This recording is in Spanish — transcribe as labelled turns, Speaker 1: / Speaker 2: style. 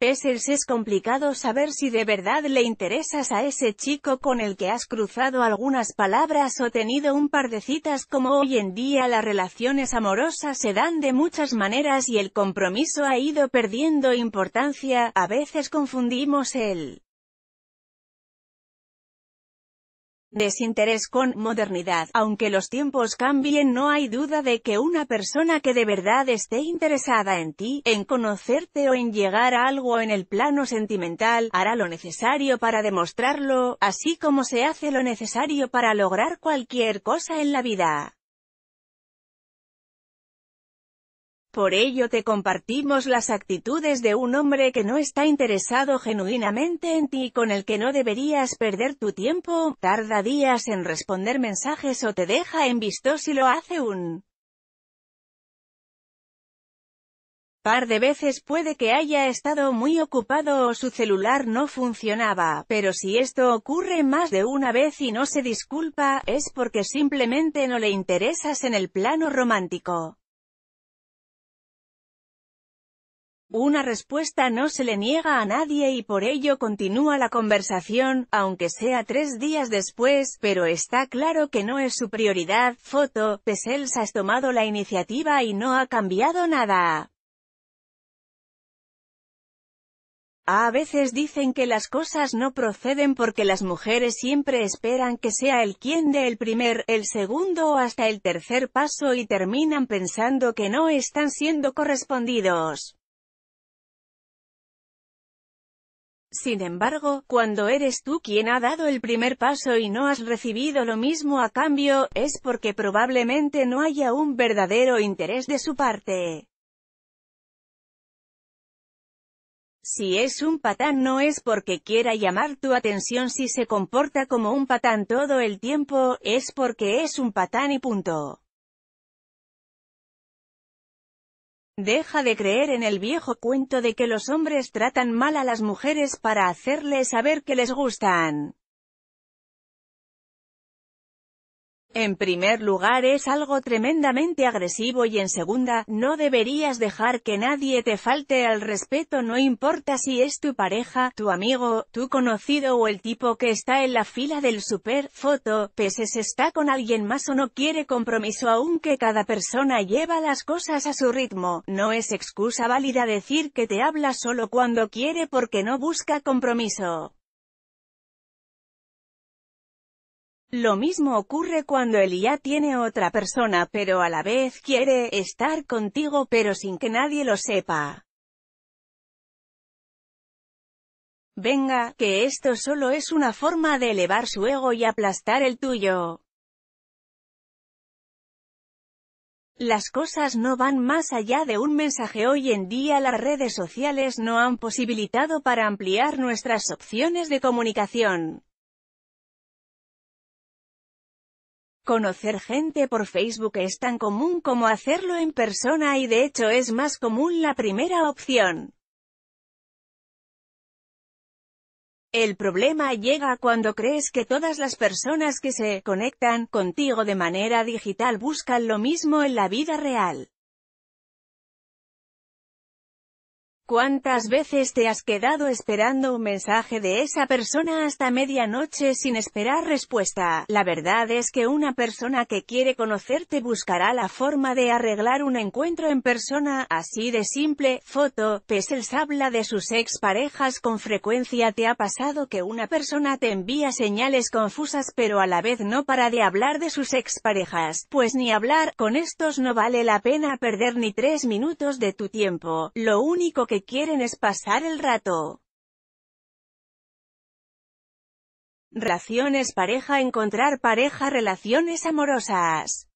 Speaker 1: es es complicado saber si de verdad le interesas a ese chico con el que has cruzado algunas palabras o tenido un par de citas como hoy en día las relaciones amorosas se dan de muchas maneras y el compromiso ha ido perdiendo importancia, a veces confundimos el desinterés con modernidad. Aunque los tiempos cambien no hay duda de que una persona que de verdad esté interesada en ti, en conocerte o en llegar a algo en el plano sentimental, hará lo necesario para demostrarlo, así como se hace lo necesario para lograr cualquier cosa en la vida. Por ello te compartimos las actitudes de un hombre que no está interesado genuinamente en ti y con el que no deberías perder tu tiempo, tarda días en responder mensajes o te deja en vistos y lo hace un par de veces puede que haya estado muy ocupado o su celular no funcionaba, pero si esto ocurre más de una vez y no se disculpa, es porque simplemente no le interesas en el plano romántico. Una respuesta no se le niega a nadie y por ello continúa la conversación, aunque sea tres días después, pero está claro que no es su prioridad. Foto, Pesels has tomado la iniciativa y no ha cambiado nada. A veces dicen que las cosas no proceden porque las mujeres siempre esperan que sea el quien dé el primer, el segundo o hasta el tercer paso y terminan pensando que no están siendo correspondidos. Sin embargo, cuando eres tú quien ha dado el primer paso y no has recibido lo mismo a cambio, es porque probablemente no haya un verdadero interés de su parte. Si es un patán no es porque quiera llamar tu atención si se comporta como un patán todo el tiempo, es porque es un patán y punto. Deja de creer en el viejo cuento de que los hombres tratan mal a las mujeres para hacerles saber que les gustan. En primer lugar es algo tremendamente agresivo y en segunda, no deberías dejar que nadie te falte al respeto no importa si es tu pareja, tu amigo, tu conocido o el tipo que está en la fila del super, foto, pese si está con alguien más o no quiere compromiso aunque cada persona lleva las cosas a su ritmo, no es excusa válida decir que te habla solo cuando quiere porque no busca compromiso. Lo mismo ocurre cuando él ya tiene otra persona pero a la vez quiere estar contigo pero sin que nadie lo sepa. Venga, que esto solo es una forma de elevar su ego y aplastar el tuyo. Las cosas no van más allá de un mensaje. Hoy en día las redes sociales no han posibilitado para ampliar nuestras opciones de comunicación. Conocer gente por Facebook es tan común como hacerlo en persona y de hecho es más común la primera opción. El problema llega cuando crees que todas las personas que se conectan contigo de manera digital buscan lo mismo en la vida real. ¿Cuántas veces te has quedado esperando un mensaje de esa persona hasta medianoche sin esperar respuesta? La verdad es que una persona que quiere conocerte buscará la forma de arreglar un encuentro en persona, así de simple. Foto, Pesels habla de sus exparejas con frecuencia te ha pasado que una persona te envía señales confusas pero a la vez no para de hablar de sus parejas? pues ni hablar, con estos no vale la pena perder ni tres minutos de tu tiempo, lo único que quieren es pasar el rato. Relaciones pareja Encontrar pareja Relaciones amorosas